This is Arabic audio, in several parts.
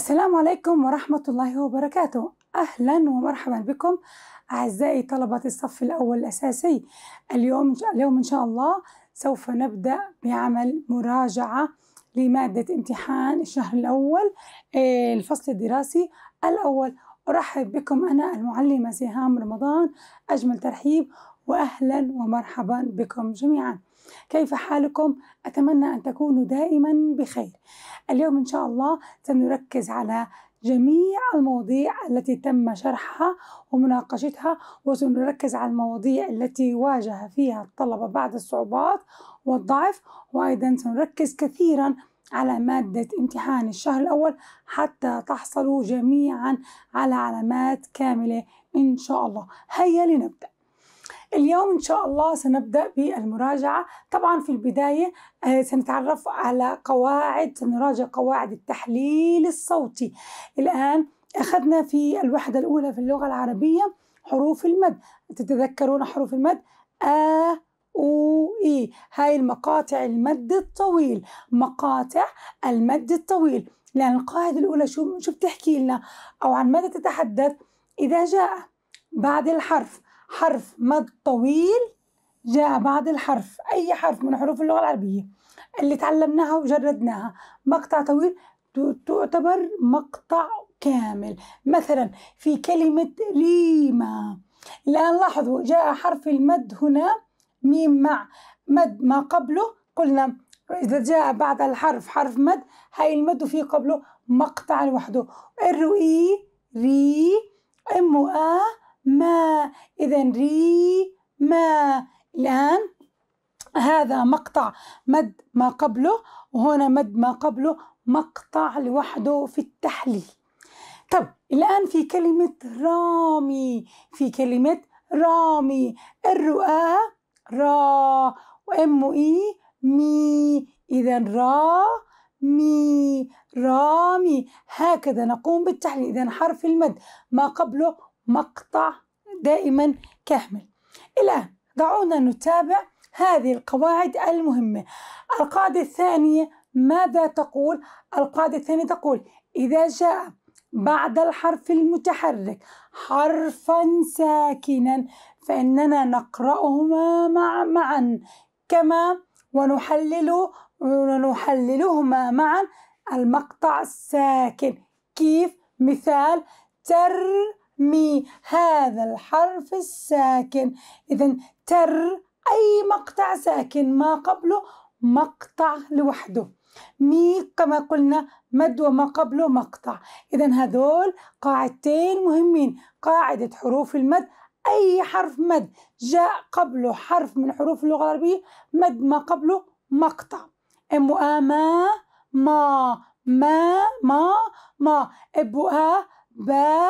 السلام عليكم ورحمة الله وبركاته أهلا ومرحبا بكم أعزائي طلبة الصف الأول الأساسي اليوم اليوم إن شاء الله سوف نبدأ بعمل مراجعة لمادة امتحان الشهر الأول إيه، الفصل الدراسي الأول أرحب بكم أنا المعلمة سهام رمضان أجمل ترحيب وأهلا ومرحبا بكم جميعا كيف حالكم؟ أتمنى أن تكونوا دائما بخير اليوم إن شاء الله سنركز على جميع المواضيع التي تم شرحها ومناقشتها وسنركز على المواضيع التي واجه فيها الطلبة بعض الصعوبات والضعف وأيضا سنركز كثيرا على مادة امتحان الشهر الأول حتى تحصلوا جميعا على علامات كاملة إن شاء الله هيا لنبدأ اليوم إن شاء الله سنبدأ بالمراجعة طبعا في البداية آه، سنتعرف على قواعد سنراجع قواعد التحليل الصوتي الآن أخذنا في الوحدة الأولى في اللغة العربية حروف المد تتذكرون حروف المد آ أو إي هاي المقاطع المد الطويل مقاطع المد الطويل لأن القاعدة الأولى شو شو بتحكي لنا أو عن ماذا تتحدث إذا جاء بعد الحرف حرف مد طويل جاء بعد الحرف أي حرف من حروف اللغة العربية اللي تعلمناها وجردناها مقطع طويل تعتبر مقطع كامل مثلا في كلمة ريما الآن لاحظوا جاء حرف المد هنا ميم مع مد ما قبله قلنا إذا جاء بعد الحرف حرف مد هاي المد وفي قبله مقطع لوحده الرؤي ري إذا ري ما الآن هذا مقطع مد ما قبله وهنا مد ما قبله مقطع لوحده في التحليل طب الآن في كلمة رامي في كلمة رامي الرؤى را وام اي مي اذا را مي رامي هكذا نقوم بالتحليل اذا حرف المد ما قبله مقطع دائما كامل الآن دعونا نتابع هذه القواعد المهمة القاعدة الثانية ماذا تقول؟ القاعدة الثانية تقول إذا جاء بعد الحرف المتحرك حرفا ساكنا فإننا نقرأهما مع معا كما ونحلل ونحللهما معا المقطع الساكن كيف مثال تر مي هذا الحرف الساكن إذا تر أي مقطع ساكن ما قبله مقطع لوحده مي كما قلنا مد وما قبله مقطع إذا هذول قاعدتين مهمين قاعدة حروف المد أي حرف مد جاء قبله حرف من حروف اللغة العربية مد ما قبله مقطع ام وآ ما ما ما ما ما ابو آ با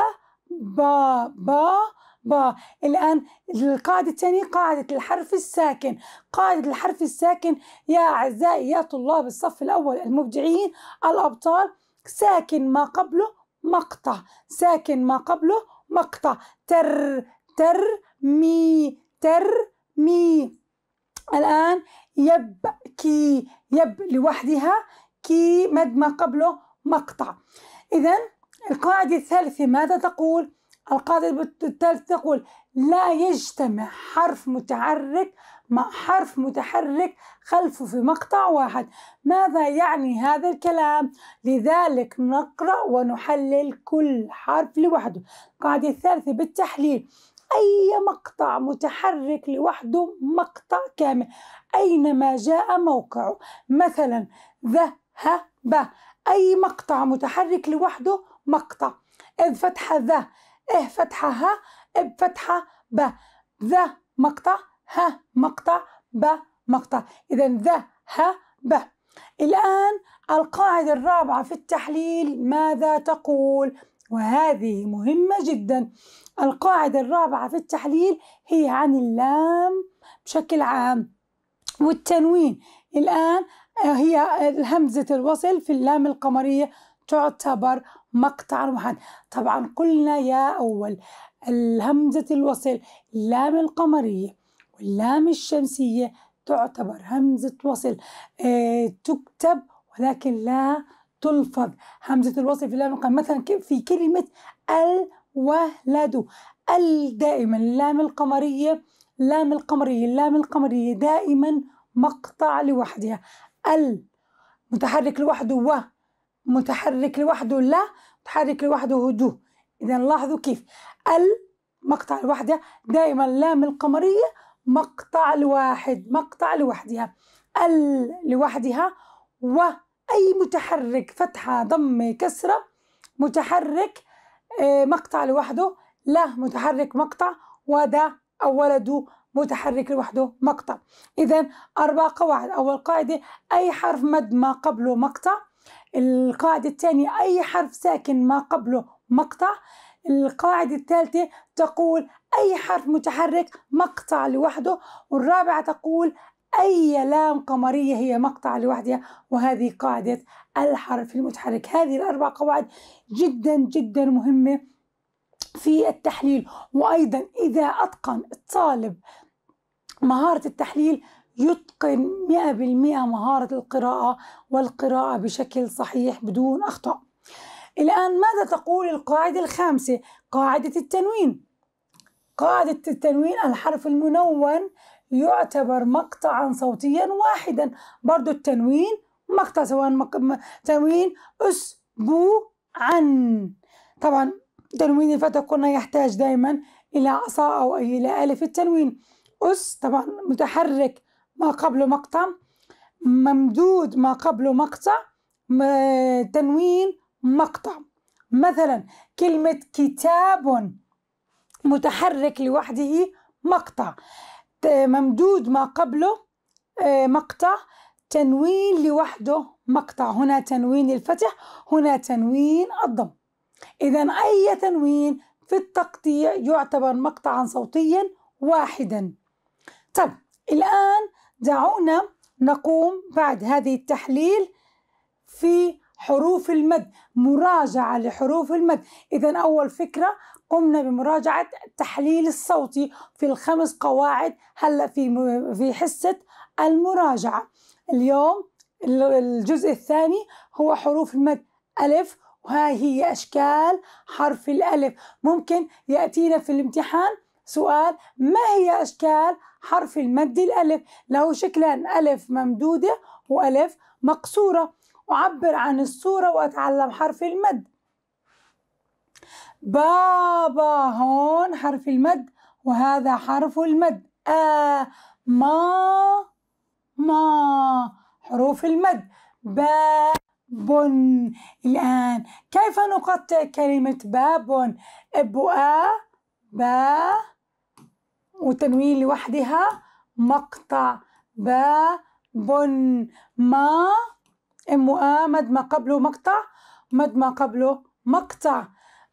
با با با الآن القاعدة الثانية قاعدة الحرف الساكن قاعدة الحرف الساكن يا أعزائي يا طلاب الصف الأول المبدعين الأبطال ساكن ما قبله مقطع ساكن ما قبله مقطع تر تر مي تر مي الآن يبكي يب لوحدها كي مد ما قبله مقطع إذا القاعدة الثالثة ماذا تقول؟ القاعدة الثالثة تقول لا يجتمع حرف متحرك مع حرف متحرك خلفه في مقطع واحد ماذا يعني هذا الكلام لذلك نقرأ ونحلل كل حرف لوحده القاعدة الثالثة بالتحليل أي مقطع متحرك لوحده مقطع كامل أينما جاء موقعه مثلا ذهب أي مقطع متحرك لوحده مقطع إذ فتحة ذا إه فتحة ها إب فتحة ب ذا مقطع ها مقطع ب مقطع إذا ذا ها ب الآن القاعدة الرابعة في التحليل ماذا تقول؟ وهذه مهمة جدا القاعدة الرابعة في التحليل هي عن اللام بشكل عام والتنوين الآن هي همزة الوصل في اللام القمرية تعتبر مقطع المحن طبعا قلنا يا أول الهمزة الوصل اللام القمرية واللام الشمسية تعتبر همزة وصل آه تكتب ولكن لا تلفظ همزة الوصل في اللام القمرية مثلا في كلمة الولد ال دائما اللام القمرية لام القمرية اللام القمرية دائما مقطع لوحدها ال متحرك لوحده و متحرك لوحده لا متحرك لوحده هدوء إذا لاحظوا كيف ال مقطع لوحدها دائما لام القمرية مقطع لواحد مقطع لوحدها ال لوحدها وأي متحرك فتحة ضمة كسرة متحرك آه، مقطع لوحده لا متحرك مقطع ودا أو ولد متحرك لوحده مقطع إذا أربع قواعد أول قاعدة أي حرف مد ما قبله مقطع القاعدة الثانية أي حرف ساكن ما قبله مقطع القاعدة الثالثة تقول أي حرف متحرك مقطع لوحده والرابعة تقول أي لام قمرية هي مقطع لوحدها وهذه قاعدة الحرف المتحرك هذه الأربع قواعد جدا جدا مهمة في التحليل وأيضا إذا أتقن الطالب مهارة التحليل يتقن 100% مهارة القراءة والقراءة بشكل صحيح بدون أخطاء الآن ماذا تقول القاعدة الخامسة قاعدة التنوين قاعدة التنوين الحرف المنون يعتبر مقطعا صوتيا واحدا برضو التنوين مقطع سواء مق... تنوين أس بو عن طبعا تنوين الفتى كنا يحتاج دائما إلى عصا أو إلى ألف التنوين أس طبعا متحرك ما قبله مقطع ممدود ما قبله مقطع تنوين مقطع مثلا كلمة كتاب متحرك لوحده مقطع ممدود ما قبله آه، مقطع تنوين لوحده مقطع هنا تنوين الفتح هنا تنوين الضم إذا أي تنوين في التقطيع يعتبر مقطعا صوتيا واحدا طب الآن دعونا نقوم بعد هذه التحليل في حروف المد مراجعة لحروف المد إذا أول فكرة قمنا بمراجعة التحليل الصوتي في الخمس قواعد هلا في في حصة المراجعة اليوم الجزء الثاني هو حروف المد ألف وها هي أشكال حرف الألف ممكن يأتينا في الامتحان سؤال ما هي أشكال حرف المد الألف له شكلان ألف ممدودة وألف مقصورة أعبر عن الصورة وأتعلم حرف المد بابا هون حرف المد وهذا حرف المد آ ما ما حروف المد با بن الآن كيف نقطع كلمة باب ا با وتنوين لوحدها مقطع بن ما ام آ مد ما قبله مقطع مد ما قبله مقطع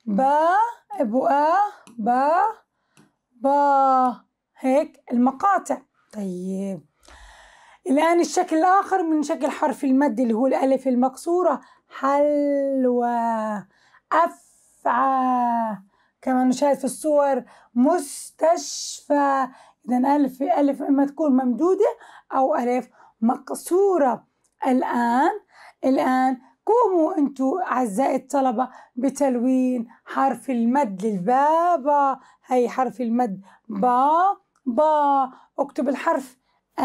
با ابو آ با با هيك المقاطع طيب الآن الشكل الآخر من شكل حرف المد اللي هو الألف المكسورة حلوى أفعى كما نشاهد في الصور مستشفى إذا ألف ألف إما تكون ممدودة أو ألف مقصورة الآن الآن قوموا أنتوا أعزائي الطلبة بتلوين حرف المد للبابا هي حرف المد با با اكتب الحرف آ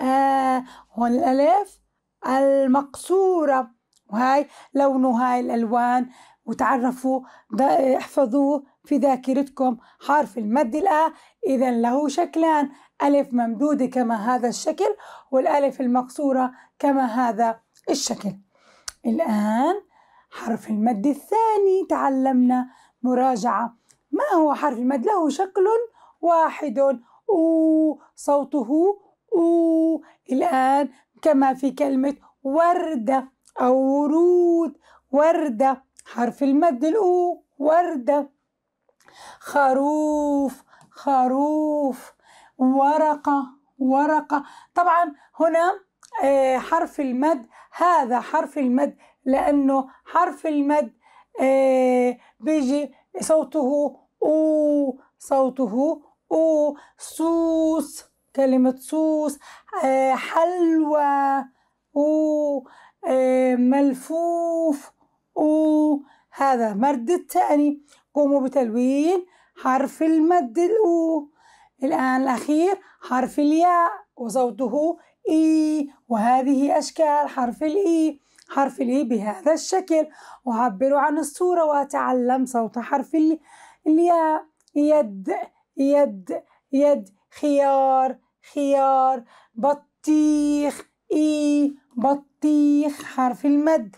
آ هون الألف المقصورة وهاي لونه هاي الألوان وتعرفوا احفظوه في ذاكرتكم حرف المد الآ إذا له شكلان ألف ممدودة كما هذا الشكل والألف المقصورة كما هذا الشكل الآن حرف المد الثاني تعلمنا مراجعة ما هو حرف المد له شكل واحد أو صوته أو الآن كما في كلمة وردة أو ورود وردة حرف المد الأو وردة خروف خروف ورقة ورقة طبعا هنا آه، حرف المد هذا حرف المد لأنه حرف المد آه، بيجي صوته أو صوته أو سوس كلمة سوس آه، حلوى أو آه، ملفوف أو هذا مرد التأني قوموا بتلوين حرف المد الأو الآن الأخير حرف الياء وصوته إي وهذه أشكال حرف الإي حرف الإي بهذا الشكل أعبر عن الصورة وأتعلم صوت حرف الياء يد يد يد خيار خيار بطيخ إي بطيخ بطيخ حرف المد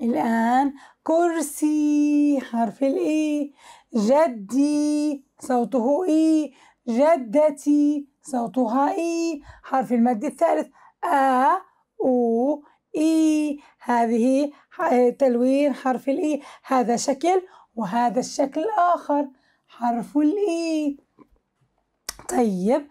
الآن كرسي حرف الإي جدي صوته إي e. جدتي صوتها إي e. حرف المد الثالث أ أو إي هذه تلوين حرف الإي e. هذا شكل وهذا الشكل الآخر حرف الإي طيب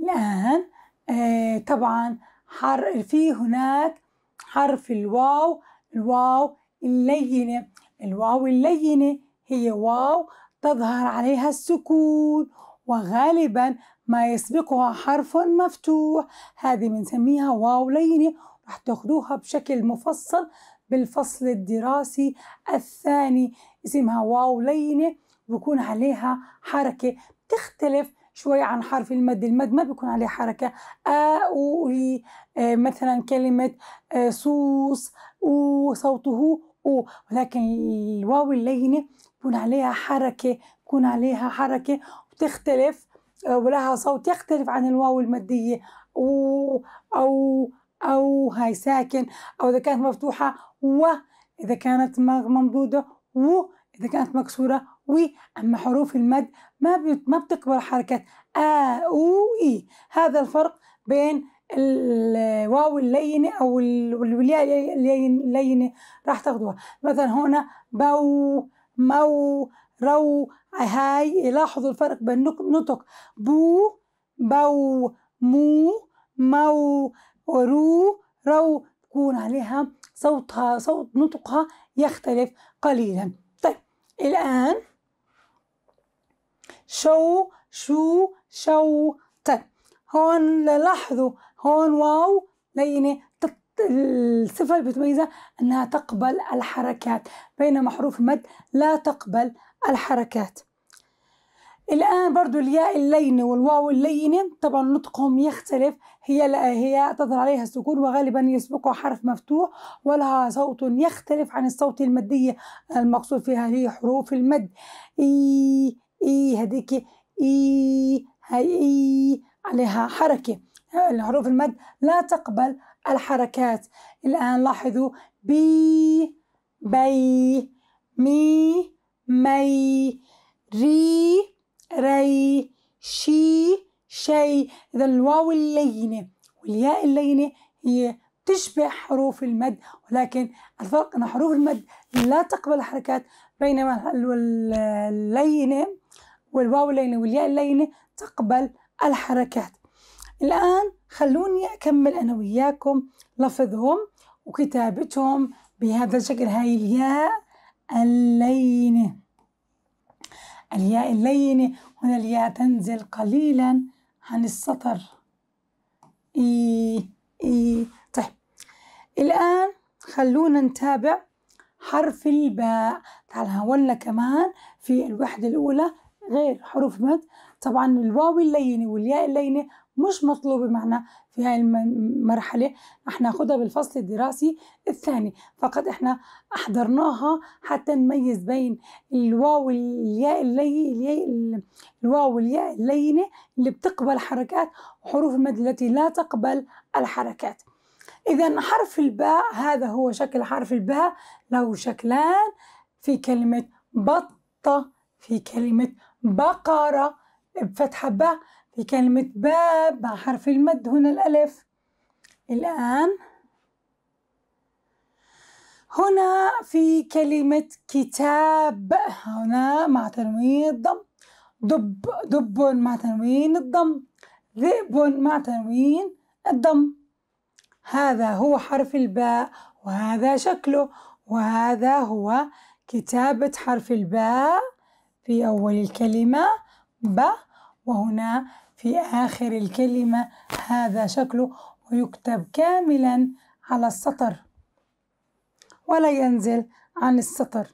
الآن آه طبعا حر في هناك حرف الواو الواو اللينة الواو اللينة هي واو تظهر عليها السكون وغالبا ما يسبقها حرف مفتوح هذه بنسميها واو لينة رح تاخذوها بشكل مفصل بالفصل الدراسي الثاني اسمها واو لينة بكون عليها حركة بتختلف شوي عن حرف المد المد ما بيكون عليه حركة آ و مثلا كلمة صوص و صوته أو ولكن الواو اللينة بيكون عليها حركة بيكون عليها حركة وتختلف ولها صوت يختلف عن الواو المادية و أو أو هاي ساكن أو إذا كانت مفتوحة و إذا كانت ممدودة و إذا كانت مكسورة وأما حروف المد ما ما بتكبر حركة آ أو إي هذا الفرق بين الواو اللينة أو الياء اللينة راح تاخذوها مثلا هنا بو مو رو هاي لاحظوا الفرق بين النطق بو بو مو مو ورو رو تكون عليها صوتها صوت نطقها يختلف قليلا طيب الآن شو شو شو ت طيب، هون لاحظوا هون واو لينة الصفة اللي بتميزها أنها تقبل الحركات بينما حروف المد لا تقبل الحركات الآن برضو الياء اللينة والواو اللينة طبعا نطقهم يختلف هي لا هي تظهر عليها السكون وغالبا يسبقها حرف مفتوح ولها صوت يختلف عن الصوت المدية المقصود فيها هي حروف المد إي إي هذيك إي هاي إي عليها حركة الحروف المد لا تقبل الحركات الآن لاحظوا بي بي مي مي ري ري شي شي إذا الواو اللينة والياء اللينة هي تشبه حروف المد ولكن الفرق أن حروف المد لا تقبل الحركات بينما اللينة والواو اللينة والياء اللينة تقبل الحركات الآن خلوني أكمل أنا وياكم لفظهم وكتابتهم بهذا الشكل هاي الياء اللينة الياء اللينة هنا الياء تنزل قليلا عن السطر إي إي طيب الآن خلونا نتابع حرف الباء تعال هولنا كمان في الوحدة الأولى غير إيه، حروف مد طبعا الواو اللينة والياء اللينة مش مطلوبة معنا في هاي المرحلة احنا ناخدها بالفصل الدراسي الثاني فقط احنا احضرناها حتى نميز بين الواو الياء الواو الياء اللينة اللي بتقبل حركات وحروف المد التي لا تقبل الحركات إذا حرف الباء هذا هو شكل حرف الباء له شكلان في كلمة بطة في كلمة بقرة بفتحة ب في كلمة باب مع حرف المد هنا الألف الآن هنا في كلمة كتاب هنا مع تنوين الضم دب دب مع تنوين الضم ذئب مع تنوين الضم هذا هو حرف الباء وهذا شكله وهذا هو كتابة حرف الباء في أول الكلمة ب وهنا في آخر الكلمة هذا شكله ويكتب كاملا على السطر ولا ينزل عن السطر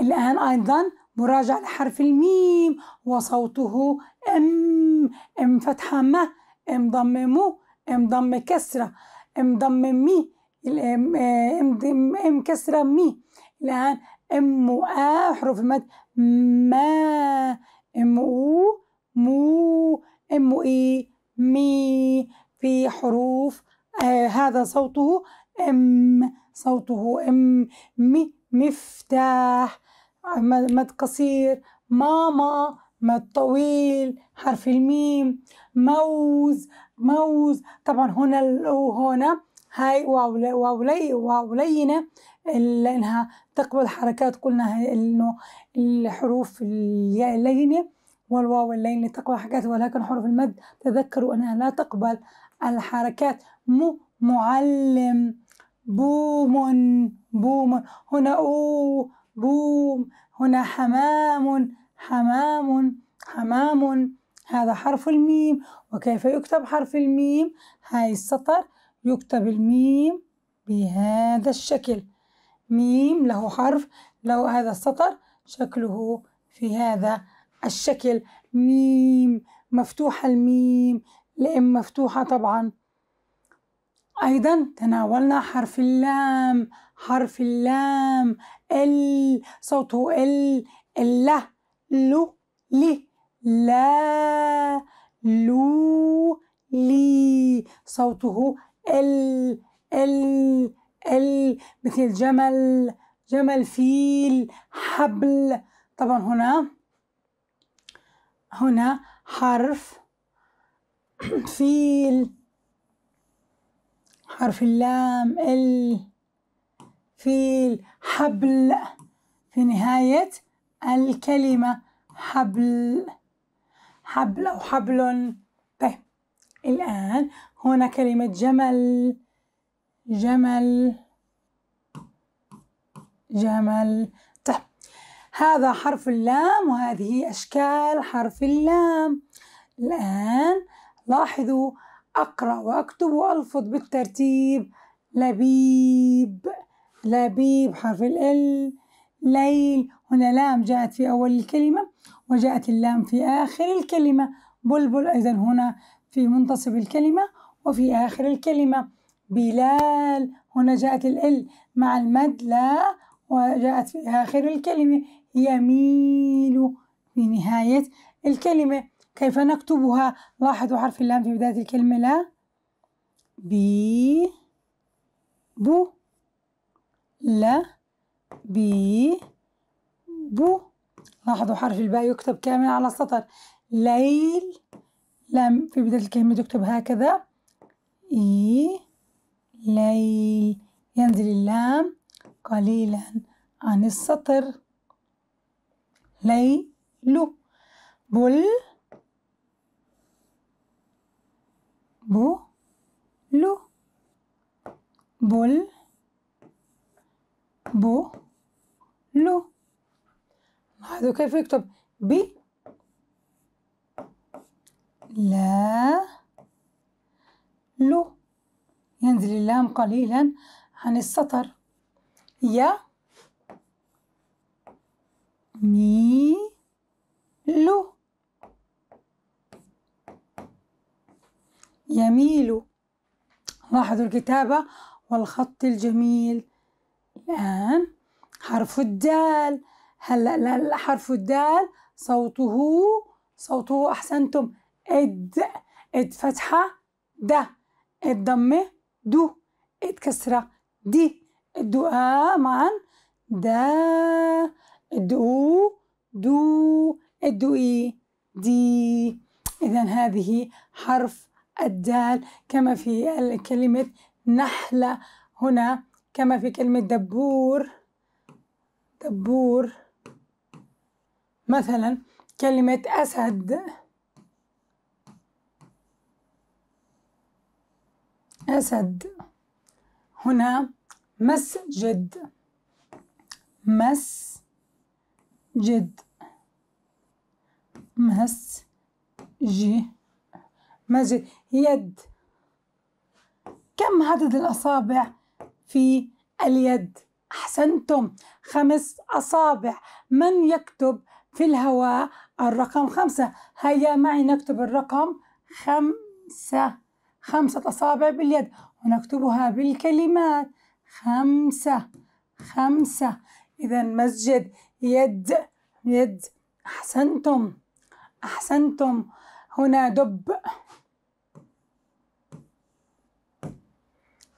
الآن أيضا مراجعة لحرف الميم وصوته أم أم فتحة ما أم ضم مو أم ضم كسرة أم ضم مي الأم أم, أم كسرة مي الآن ام وآ حروف المد ما ام او مو ام اي مي في حروف آه هذا صوته ام صوته ام مي مفتاح مد قصير ماما مد طويل حرف الميم موز موز طبعا هنا الاو هنا هاي وولي وولينة لأنها تقبل حركات قلنا إنه الحروف الياء اللينة والواو اللينة تقبل حركات ولكن حروف المد تذكروا أنها لا تقبل الحركات مو معلم بوم بوم هنا أو بوم هنا حمام حمام حمام هذا حرف الميم وكيف يكتب حرف الميم هاي السطر يكتب الميم بهذا الشكل ميم له حرف له هذا السطر شكله في هذا الشكل ميم مفتوحة الميم لأم مفتوحة طبعا أيضا تناولنا حرف اللام حرف اللام ال صوته ال ال لو لي لا لو لي صوته ال ال ال مثل جمل جمل فيل حبل طبعا هنا هنا حرف فيل حرف اللام ال فيل حبل في نهاية الكلمة حبل حبل أو حبل طيب الآن هنا كلمة جمل جمل جمل طيب هذا حرف اللام وهذه أشكال حرف اللام الآن لاحظوا أقرأ وأكتب وألفظ بالترتيب لبيب لبيب حرف ال ليل هنا لام جاءت في أول الكلمة وجاءت اللام في آخر الكلمة بلبل إذا هنا في منتصف الكلمة وفي آخر الكلمة بلال هنا جاءت ال مع المد لا وجاءت في آخر الكلمة يميل في نهاية الكلمة كيف نكتبها لاحظوا حرف اللام في بداية الكلمة لا بي بو لا بي بو لاحظوا حرف الباء يكتب كامل على السطر ليل لام في بداية الكلمة تكتب هكذا إي ليل ينزل اللام قليلا عن السطر ليل بل بو لو بل بو لو لاحظوا كيف يكتب بي لا لو ينزل اللام قليلا عن السطر يا مي لو يميل لاحظوا الكتابة والخط الجميل الآن حرف الدال هلا حرف الدال صوته صوته أحسنتم اد اد فتحة ده اد ضمة دو اد كسرة دي الدعاء معا دا الدو دو إي دي إذا هذه حرف الدال كما في كلمة نحلة هنا كما في كلمة دبور دبور مثلا كلمة أسد أسد هنا مسجد مسجد مس مسجد يد كم عدد الأصابع في اليد؟ أحسنتم خمس أصابع من يكتب في الهواء الرقم خمسة هيا معي نكتب الرقم خمسة خمسة أصابع باليد ونكتبها بالكلمات خمسة خمسة إذا مسجد يد يد أحسنتم أحسنتم هنا دب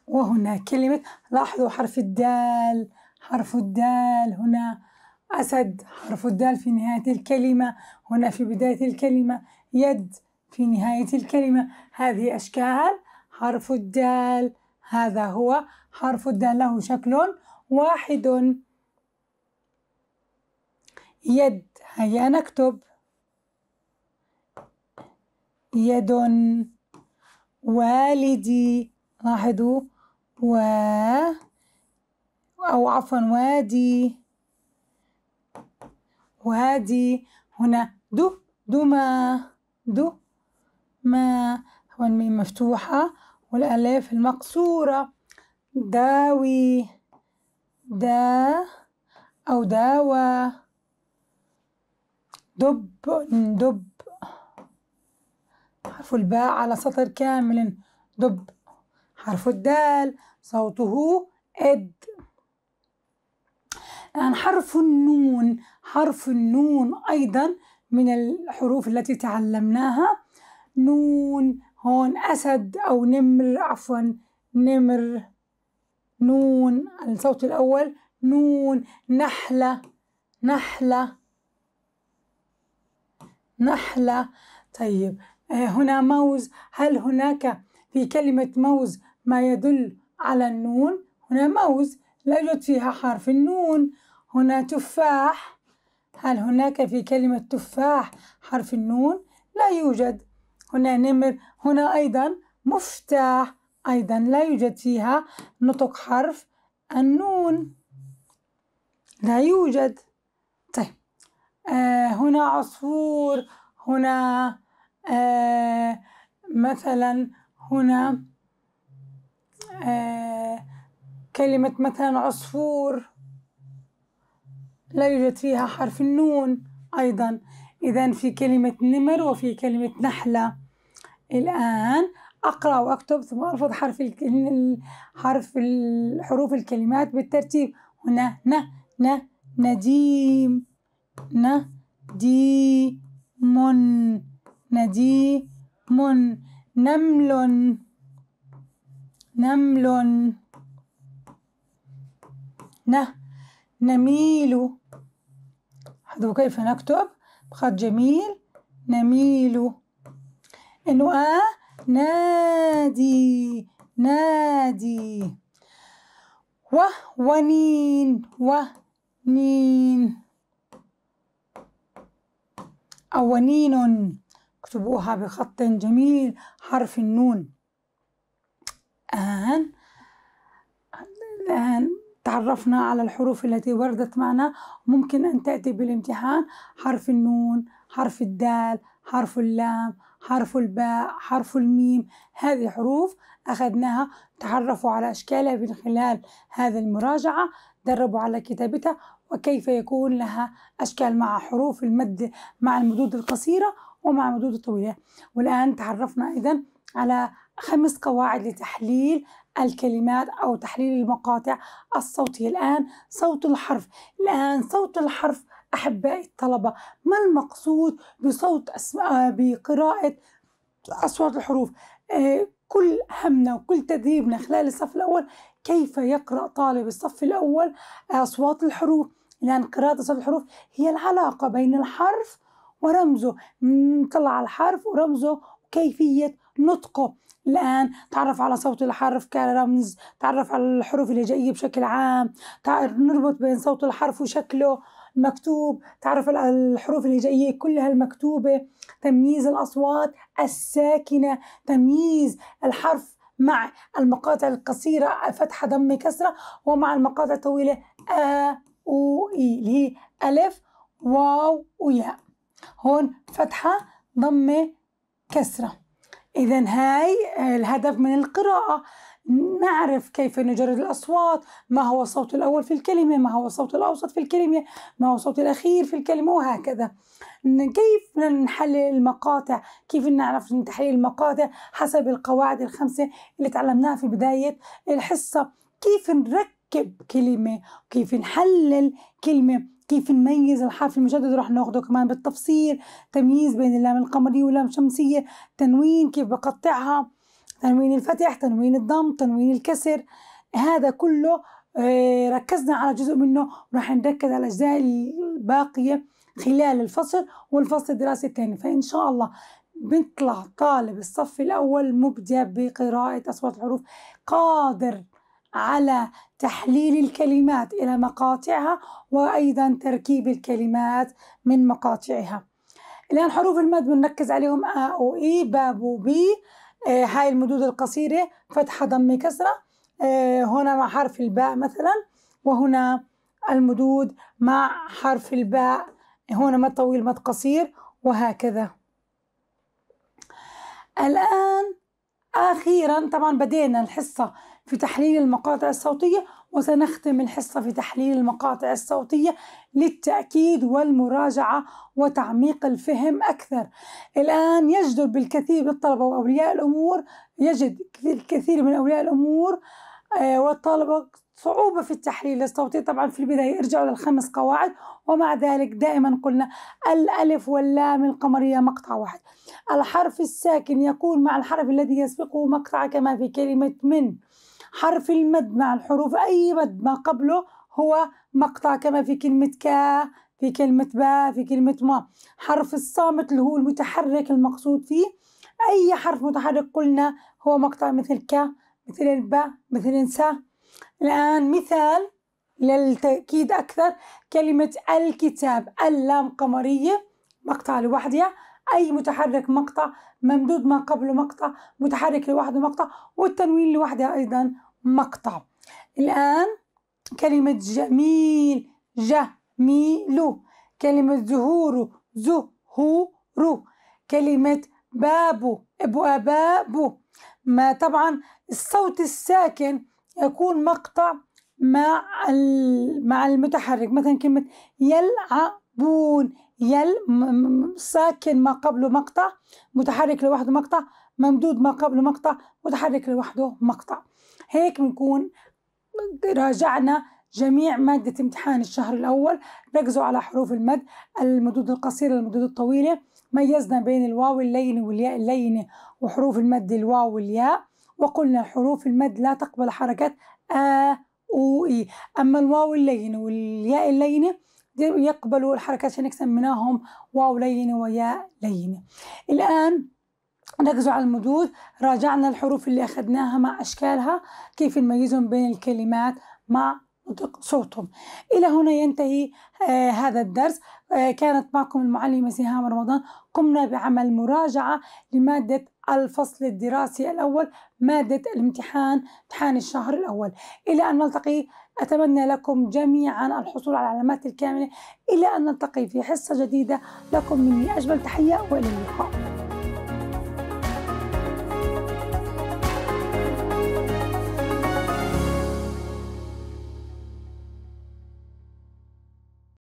وهنا كلمة لاحظوا حرف الدال حرف الدال هنا أسد حرف الدال في نهاية الكلمة هنا في بداية الكلمة يد في نهاية الكلمة هذه أشكال حرف الدال هذا هو حرف الدال له شكل واحد يد هيا نكتب يد والدي لاحظوا و أو عفوا وادي وادي هنا دو دما دو ما هو الميم مفتوحة والألف المقصورة داوي دا أو داوى دب دب حرف الباء على سطر كامل دب حرف الدال صوته إد الآن حرف النون حرف النون أيضا من الحروف التي تعلمناها نون هون أسد أو نمر عفوا نمر نون الصوت الأول نون نحلة نحلة نحلة طيب آه، هنا موز هل هناك في كلمة موز ما يدل على النون هنا موز لا يوجد فيها حرف النون هنا تفاح هل هناك في كلمة تفاح حرف النون لا يوجد هنا نمر هنا أيضا مفتاح أيضا لا يوجد فيها نطق حرف النون لا يوجد طيب آه هنا عصفور هنا آه مثلا هنا آه كلمة مثلا عصفور لا يوجد فيها حرف النون أيضا إذا في كلمة نمر وفي كلمة نحلة الآن أقرأ وأكتب ثم أرفض حرف ال حرف حروف الكلمات بالترتيب هنا ن ن نديم نديم نديم نمل نمل ن نميل حذو كيف نكتب بخط جميل نميل انه آه نادي نادي و ونين و نين أو ونين اكتبوها بخط جميل حرف النون الآن الآن تعرفنا على الحروف التي وردت معنا ممكن أن تأتي بالامتحان حرف النون حرف الدال حرف اللام حرف الباء حرف الميم هذه حروف أخذناها تعرفوا على أشكالها من خلال هذه المراجعة دربوا على كتابتها وكيف يكون لها أشكال مع حروف المد مع المدود القصيرة ومع المدود الطويلة والآن تعرفنا أيضا على خمس قواعد لتحليل الكلمات أو تحليل المقاطع الصوتية الآن صوت الحرف الآن صوت الحرف أحبائي الطلبة ما المقصود بصوت آه، بقراءة أصوات الحروف آه، كل همنا وكل تدريبنا خلال الصف الأول كيف يقرأ طالب الصف الأول أصوات الحروف لأن قراءة أصوات الحروف هي العلاقة بين الحرف ورمزه نطلع على الحرف ورمزه وكيفية نطقه الآن تعرف على صوت الحرف كرمز تعرف على الحروف الهجائية بشكل عام تعرف نربط بين صوت الحرف وشكله مكتوب تعرف الحروف الهجائية كلها المكتوبة تمييز الأصوات الساكنة تمييز الحرف مع المقاطع القصيرة فتحة ضم كسرة ومع المقاطع الطويلة أ أو إي اللي هي ألف واو وياء هون فتحة ضمة كسرة إذا هاي آه، الهدف من القراءة نعرف كيف نجرد الأصوات ما هو الصوت الأول في الكلمة ما هو الصوت الأوسط في الكلمة ما هو الصوت الأخير في الكلمة وهكذا كيف نحلل المقاطع كيف نعرف تحليل المقاطع حسب القواعد الخمسة اللي تعلمناها في بداية الحصة كيف نركب كلمة كيف نحلل كلمة كيف نميز الحرف المشدد راح ناخده كمان بالتفصيل تمييز بين اللام القمرية واللام الشمسية تنوين كيف بقطعها تنوين الفتح تنوين الضم تنوين الكسر هذا كله آه، ركزنا على جزء منه ورح نركز على الأجزاء الباقية خلال الفصل والفصل الدراسي الثاني فإن شاء الله بنطلع طالب الصف الأول مبدع بقراءة أصوات الحروف قادر على تحليل الكلمات إلى مقاطعها وأيضا تركيب الكلمات من مقاطعها الآن حروف المد بنركز عليهم آ و إي باب بي آه هاي المدود القصيرة فتحة ضمه كسرة آه هنا مع حرف الباء مثلا وهنا المدود مع حرف الباء هنا مد طويل مد قصير وهكذا الآن أخيرا طبعا بدينا الحصة في تحليل المقاطع الصوتية وسنختم الحصة في تحليل المقاطع الصوتية للتأكيد والمراجعة وتعميق الفهم أكثر الآن يجدر بالكثير من الطلبة وأولياء الأمور يجد الكثير من أولياء الأمور آه، والطلبة صعوبة في التحليل الصوتي طبعا في البداية ارجعوا للخمس قواعد ومع ذلك دائما قلنا الألف واللام القمرية مقطع واحد الحرف الساكن يكون مع الحرف الذي يسبقه مقطع كما في كلمة من حرف المد مع الحروف أي مد ما قبله هو مقطع كما في كلمة كا في كلمة با في كلمة ما حرف الصامت اللي هو المتحرك المقصود فيه أي حرف متحرك قلنا هو مقطع مثل كا مثل الباء مثل سا الآن مثال للتأكيد أكثر كلمة الكتاب اللام قمرية مقطع لوحدها أي متحرك مقطع ممدود ما قبله مقطع متحرك لوحده مقطع والتنوين لوحده أيضا مقطع الآن كلمة جميل جميل كلمة زهور زهور كلمة باب باب ما طبعا الصوت الساكن يكون مقطع مع مع المتحرك مثلا كلمة يلعبون يل ساكن ما قبله مقطع متحرك لوحده مقطع ممدود ما قبله مقطع متحرك لوحده مقطع هيك بنكون راجعنا جميع مادة امتحان الشهر الأول ركزوا على حروف المد المدود القصيرة المدود الطويلة ميزنا بين الواو اللينة والياء اللينة وحروف المد الواو والياء وقلنا حروف المد لا تقبل حركة آ أو إي أما الواو اللينة والياء اللينة يقبلوا الحركات يعني أكثر واو لينة وياء لينة الآن ركزوا على المدود راجعنا الحروف اللي أخذناها مع أشكالها كيف نميزهم بين الكلمات مع نطق صوتهم إلى هنا ينتهي آه هذا الدرس آه كانت معكم المعلمة سهام رمضان قمنا بعمل مراجعة لمادة الفصل الدراسي الأول مادة الامتحان امتحان الشهر الأول إلى أن نلتقي أتمنى لكم جميعا الحصول على العلامات الكاملة إلى أن نلتقي في حصة جديدة لكم مني أجمل تحية وإلى اللقاء